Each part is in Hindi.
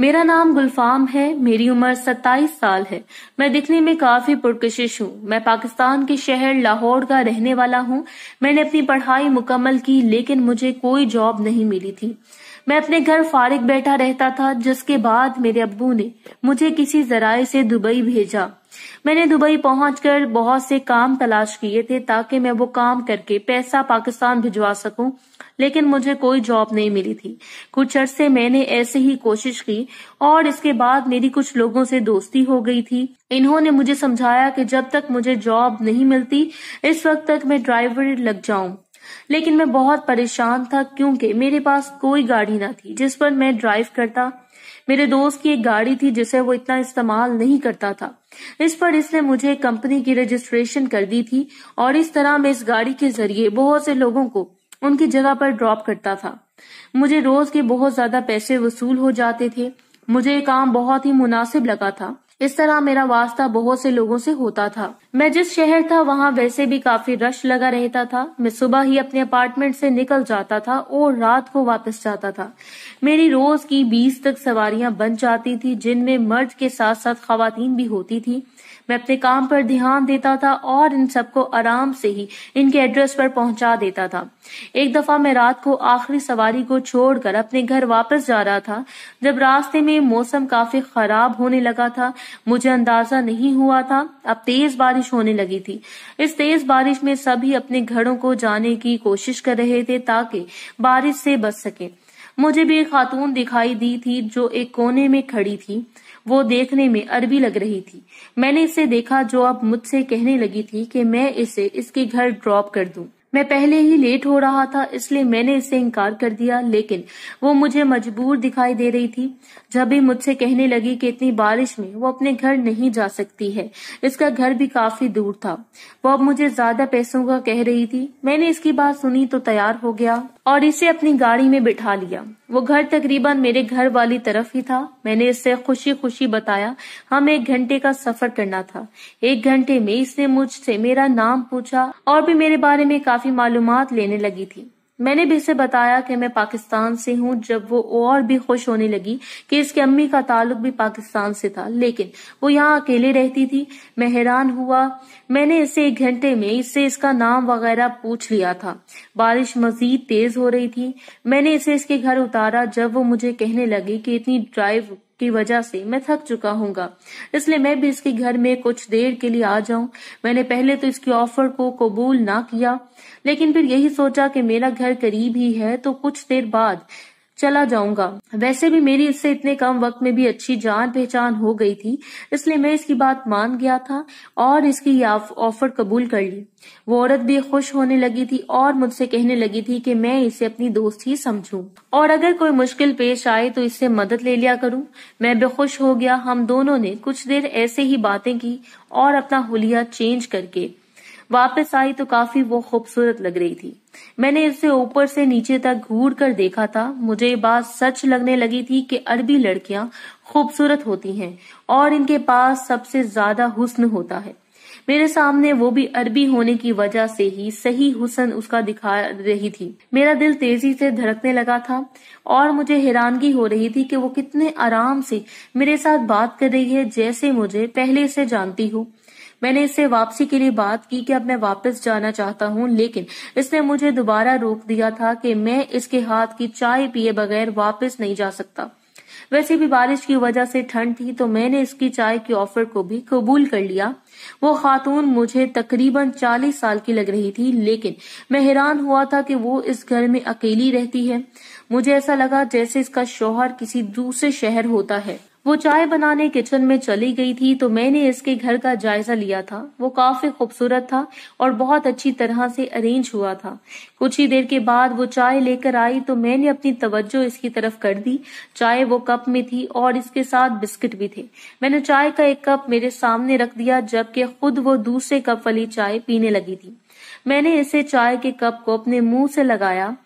मेरा नाम गुलफाम है मेरी उम्र 27 साल है मैं दिखने में काफी पुरकशिश हूँ मैं पाकिस्तान के शहर लाहौर का रहने वाला हूँ मैंने अपनी पढ़ाई मुकम्मल की लेकिन मुझे कोई जॉब नहीं मिली थी मैं अपने घर फारिग बैठा रहता था जिसके बाद मेरे अबू ने मुझे किसी जराये से दुबई भेजा मैंने दुबई पहुंचकर बहुत से काम तलाश किए थे ताकि मैं वो काम करके पैसा पाकिस्तान भिजवा सकूं लेकिन मुझे कोई जॉब नहीं मिली थी कुछ अरसे मैंने ऐसे ही कोशिश की और इसके बाद मेरी कुछ लोगों से दोस्ती हो गई थी इन्होंने मुझे समझाया कि जब तक मुझे जॉब नहीं मिलती इस वक्त तक मैं ड्राइवर लग जाऊं लेकिन मैं बहुत परेशान था क्योंकि मेरे पास कोई गाड़ी ना थी जिस पर मैं ड्राइव करता मेरे दोस्त की एक गाड़ी थी जिसे वो इतना इस्तेमाल नहीं करता था इस पर इसने मुझे कंपनी की रजिस्ट्रेशन कर दी थी और इस तरह मैं इस गाड़ी के जरिए बहुत से लोगों को उनकी जगह पर ड्रॉप करता था मुझे रोज के बहुत ज्यादा पैसे वसूल हो जाते थे मुझे काम बहुत ही मुनासिब लगा था इस तरह मेरा वास्ता बहुत से लोगों से होता था मैं जिस शहर था वहाँ वैसे भी काफी रश लगा रहता था मैं सुबह ही अपने अपार्टमेंट से निकल जाता था और रात को वापस जाता था मेरी रोज की बीस तक सवारियां बन जाती थी जिनमें मर्द के साथ साथ खातन भी होती थी मैं अपने काम पर ध्यान देता था और इन सबको आराम से ही इनके एड्रेस पर पहुंचा देता था एक दफा मैं रात को आखिरी सवारी को छोड़कर अपने घर वापस जा रहा था जब रास्ते में मौसम काफी खराब होने लगा था मुझे अंदाजा नहीं हुआ था अब तेज बारिश होने लगी थी इस तेज बारिश में सभी अपने घरों को जाने की कोशिश कर रहे थे ताकि बारिश से बच सके मुझे भी एक खातून दिखाई दी थी जो एक कोने में खड़ी थी वो देखने में अरबी लग रही थी मैंने इसे देखा जो अब मुझसे कहने लगी थी कि मैं इसे इसके घर ड्रॉप कर दूं मैं पहले ही लेट हो रहा था इसलिए मैंने इसे इनकार कर दिया लेकिन वो मुझे मजबूर दिखाई दे रही थी जब भी मुझसे कहने लगी कि इतनी बारिश में वो अपने घर नहीं जा सकती है इसका घर भी काफी दूर था वो अब मुझे ज्यादा पैसों का कह रही थी मैंने इसकी बात सुनी तो तैयार हो गया और इसे अपनी गाड़ी में बिठा लिया वो घर तकरीबन मेरे घर वाली तरफ ही था मैंने इससे खुशी खुशी बताया हम एक घंटे का सफर करना था एक घंटे में इसने मुझसे मेरा नाम पूछा और भी मेरे बारे में काफी काफ़ी मालूम लेने लगी थी मैंने भी इसे बताया कि मैं पाकिस्तान से हूँ जब वो और भी खुश होने लगी कि इसके अम्मी का ताल्लुक भी पाकिस्तान से था लेकिन वो यहाँ अकेले रहती थी मैं हैरान हुआ मैंने इसे एक घंटे में इससे इसका नाम वगैरह पूछ लिया था बारिश मजीद तेज हो रही थी मैंने इसे इसके घर उतारा जब वो मुझे कहने लगी कि इतनी ड्राइव की वजह से मैं थक चुका हूँगा इसलिए मैं भी इसके घर में कुछ देर के लिए आ जाऊं मैंने पहले तो इसकी ऑफर को कबूल ना किया लेकिन फिर यही सोचा कि मेरा घर करीब ही है तो कुछ देर बाद चला जाऊंगा वैसे भी मेरी इससे इतने कम वक्त में भी अच्छी जान पहचान हो गई थी इसलिए मैं इसकी बात मान गया था और इसकी ऑफर कबूल कर ली वो औरत भी खुश होने लगी थी और मुझसे कहने लगी थी कि मैं इसे अपनी दोस्त ही समझूं और अगर कोई मुश्किल पेश आए तो इससे मदद ले लिया करूं मैं बेखुश हो गया हम दोनों ने कुछ देर ऐसे ही बातें की और अपना होलिया चेंज करके वापस आई तो काफी वो खूबसूरत लग रही थी मैंने उसे ऊपर से नीचे तक घूर कर देखा था मुझे ये बात सच लगने लगी थी कि अरबी लड़कियां खूबसूरत होती हैं और इनके पास सबसे ज्यादा हुस्न होता है मेरे सामने वो भी अरबी होने की वजह से ही सही हुसन उसका दिखा रही थी मेरा दिल तेजी से धड़कने लगा था और मुझे हैरानगी हो रही थी कि वो कितने आराम से मेरे साथ बात कर रही है जैसे मुझे पहले से जानती हूँ मैंने इससे वापसी के लिए बात की कि अब मैं वापस जाना चाहता हूँ लेकिन इसने मुझे दोबारा रोक दिया था कि मैं इसके हाथ की चाय पिए बगैर वापस नहीं जा सकता वैसे भी बारिश की वजह से ठंड थी तो मैंने इसकी चाय के ऑफर को भी कबूल कर लिया वो खातून मुझे तकरीबन चालीस साल की लग रही थी लेकिन मैं हैरान हुआ था कि वो इस घर में अकेली रहती है मुझे ऐसा लगा जैसे इसका शोहर किसी दूसरे शहर होता है वो चाय बनाने किचन में चली गई थी तो मैंने इसके घर का जायजा लिया था वो काफी खूबसूरत था और बहुत अच्छी तरह से अरेंज हुआ था कुछ ही देर के बाद वो चाय लेकर आई तो मैंने अपनी तवज्जो इसकी तरफ कर दी चाय वो कप में थी और इसके साथ बिस्किट भी थे मैंने चाय का एक कप मेरे सामने रख दिया जब जबकि खुद वो दूसरे कप वाली चाय पीने लगी थी मैंने इसे चाय के कप को अपने मुंह से लगाया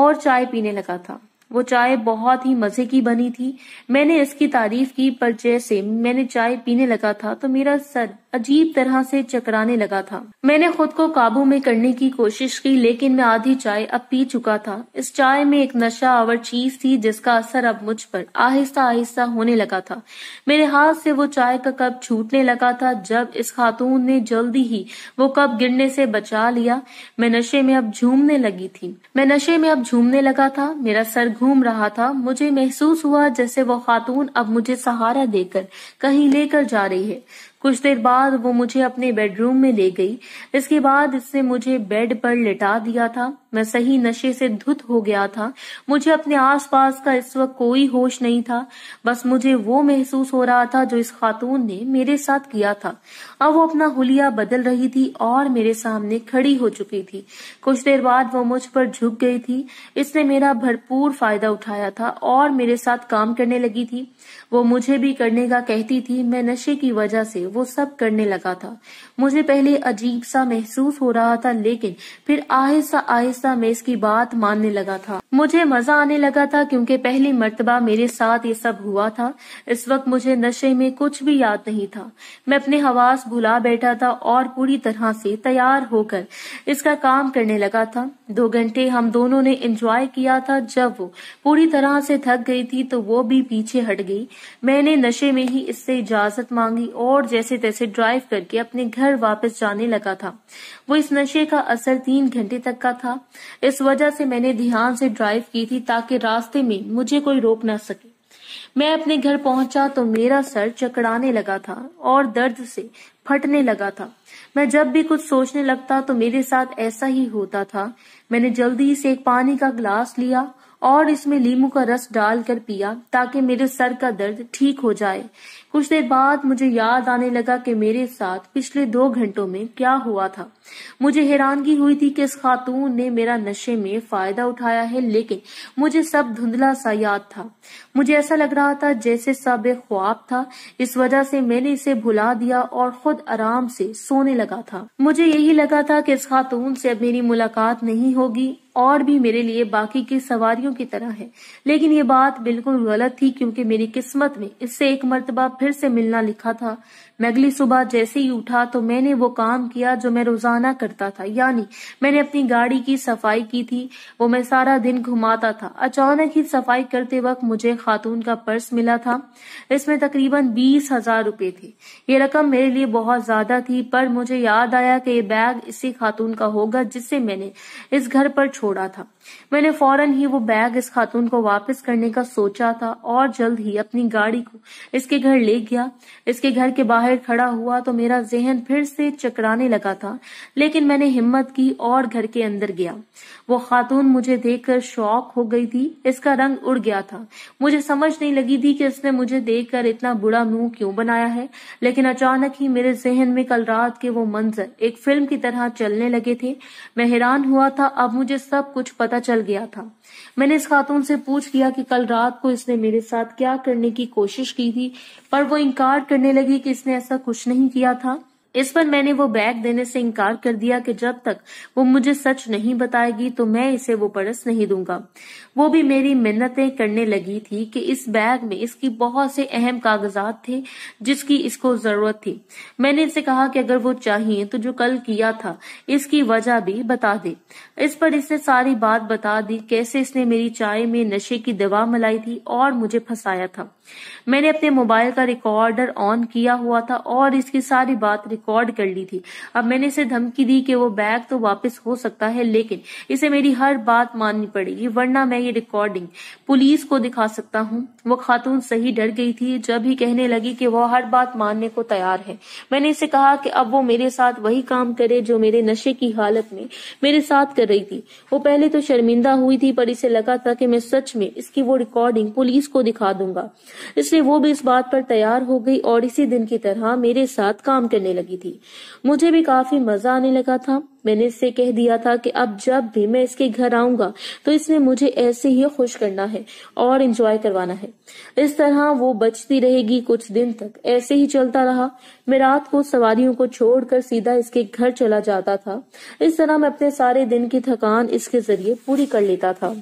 और चाय पीने लगा था वो चाय बहुत ही मजे की बनी थी मैंने इसकी तारीफ की पर जैसे मैंने चाय पीने लगा था तो मेरा सर अजीब तरह से चकराने लगा था मैंने खुद को काबू में करने की कोशिश की लेकिन मैं आधी चाय अब पी चुका था इस चाय में एक नशा और चीज थी जिसका असर अब मुझ पर आहिस्ता आहिस्ता होने लगा था मेरे हाथ से वो चाय का कप छूटने लगा था जब इस खातून ने जल्दी ही वो कप गिरने से बचा लिया मैं नशे में अब झूमने लगी थी मैं नशे में अब झूमने लगा था मेरा सर घूम रहा था मुझे महसूस हुआ जैसे वो खातून अब मुझे सहारा देकर कहीं लेकर जा रही है कुछ देर बाद वो मुझे अपने बेडरूम में ले गई इसके बाद इसने मुझे बेड पर लिटा दिया था मैं सही नशे से धुत हो गया था मुझे अपने आसपास का इस वक्त कोई होश नहीं था बस मुझे वो महसूस हो रहा था जो इस खातून ने मेरे साथ किया था अब वो अपना हुलिया बदल रही थी और मेरे सामने खड़ी हो चुकी थी कुछ देर बाद वो मुझ पर झुक गई थी इसने मेरा भरपूर फायदा उठाया था और मेरे साथ काम करने लगी थी वो मुझे भी करने का कहती थी मैं नशे की वजह से वो सब करने लगा था मुझे पहले अजीब सा महसूस हो रहा था लेकिन फिर आहिस्ता आहिस्ता मैं इसकी बात मानने लगा था मुझे मजा आने लगा था क्योंकि पहली मर्तबा मेरे साथ ये सब हुआ था इस वक्त मुझे नशे में कुछ भी याद नहीं था मैं अपने हवास भुला बैठा था और पूरी तरह से तैयार होकर इसका काम करने लगा था दो घंटे हम दोनों ने इंजॉय किया था जब वो पूरी तरह से थक गई थी तो वो भी पीछे हट गई मैंने नशे में ही इससे इजाजत मांगी और जैसे तैसे ड्राइव करके अपने घर वापस जाने लगा था वो इस नशे का असर तीन घंटे तक का था इस वजह से मैंने ध्यान से ड्राइव की थी ताकि रास्ते में मुझे कोई रोक ना सके मैं अपने घर पहुंचा तो मेरा सर चकड़ाने लगा था और दर्द से फटने लगा था मैं जब भी कुछ सोचने लगता तो मेरे साथ ऐसा ही होता था मैंने जल्दी से एक पानी का ग्लास लिया और इसमें लीमू का रस डालकर पिया ताकि मेरे सर का दर्द ठीक हो जाए कुछ देर बाद मुझे याद आने लगा कि मेरे साथ पिछले दो घंटों में क्या हुआ था मुझे हैरानगी हुई थी कि इस खातून ने मेरा नशे में फायदा उठाया है लेकिन मुझे सब धुंधला सा याद था मुझे ऐसा लग रहा था जैसे सब एक ख्वाब था इस वजह से मैंने इसे भुला दिया और खुद आराम से सोने लगा था मुझे यही लगा था कि इस खातून से अब मेरी मुलाकात नहीं होगी और भी मेरे लिए बाकी की सवारियों की तरह है लेकिन ये बात बिल्कुल गलत थी क्योंकि मेरी किस्मत में इससे एक मरतबा फिर से मिलना लिखा था मैं अगली सुबह जैसे ही उठा तो मैंने वो काम किया जो मैं रोजाना करता था यानी मैंने अपनी गाड़ी की सफाई की थी वो मैं सारा दिन घुमाता था अचानक ही सफाई करते वक्त मुझे खातून का पर्स मिला था इसमें तकरीबन बीस हजार रुपए थे ये रकम मेरे लिए बहुत ज्यादा थी पर मुझे याद आया कि ये बैग इसी खातून का होगा जिससे मैंने इस घर पर छोड़ छोड़ा था मैंने फौरन ही वो बैग इस खातून को वापस करने का सोचा था और जल्द ही अपनी गाड़ी को इसके घर ले गया इसके घर के बाहर खड़ा हुआ तो मेरा जहन फिर से चकराने लगा था लेकिन मैंने हिम्मत की और घर के अंदर गया वो खातून मुझे देखकर शौक हो गई थी इसका रंग उड़ गया था मुझे समझ नहीं लगी थी कि इसने मुझे कर इतना बुरा मुंह क्यों बनाया है लेकिन अचानक ही मेरे जहन में कल रात के वो मंजर एक फिल्म की तरह चलने लगे थे मैं हैरान हुआ था अब मुझे सब सब कुछ पता चल गया था मैंने इस खातून से पूछ लिया कि कल रात को इसने मेरे साथ क्या करने की कोशिश की थी पर वो इनकार करने लगी कि इसने ऐसा कुछ नहीं किया था इस पर मैंने वो बैग देने से इनकार कर दिया कि जब तक वो मुझे सच नहीं बताएगी तो मैं इसे वो परस नहीं दूंगा वो भी मेरी मिन्नतें करने लगी थी कि इस बैग में इसकी बहुत से अहम कागजात थे जिसकी इसको जरूरत थी मैंने इसे कहा कि अगर वो चाहिए तो जो कल किया था इसकी वजह भी बता दे इस पर इसने सारी बात बता दी कैसे इसने मेरी चाय में नशे की दवा मिलाई थी और मुझे फंसाया था मैंने अपने मोबाइल का रिकॉर्डर ऑन किया हुआ था और इसकी सारी बात रिकॉर्ड कर ली थी अब मैंने इसे धमकी दी कि वो बैग तो वापस हो सकता है लेकिन इसे मेरी हर बात माननी पड़ेगी वरना मैं ये रिकॉर्डिंग पुलिस को दिखा सकता हूँ वो खातून सही डर गई थी जब ही कहने लगी कि वो हर बात मानने को तैयार है मैंने इसे कहा कि अब वो मेरे साथ वही काम करे जो मेरे नशे की हालत में मेरे साथ कर रही थी वो पहले तो शर्मिंदा हुई थी पर इसे लगा था कि मैं सच में इसकी वो रिकॉर्डिंग पुलिस को दिखा दूंगा इसलिए वो भी इस बात पर तैयार हो गई और इसी दिन की तरह मेरे साथ काम करने लगी थी मुझे भी काफी मजा आने लगा था मैंने इससे कह दिया था कि अब जब भी मैं इसके घर आऊंगा तो इसने मुझे ऐसे ही खुश करना है और इंजॉय करवाना है इस तरह वो बचती रहेगी कुछ दिन तक ऐसे ही चलता रहा मैं रात को सवारियों को छोड़कर सीधा इसके घर चला जाता था इस तरह मैं अपने सारे दिन की थकान इसके जरिए पूरी कर लेता था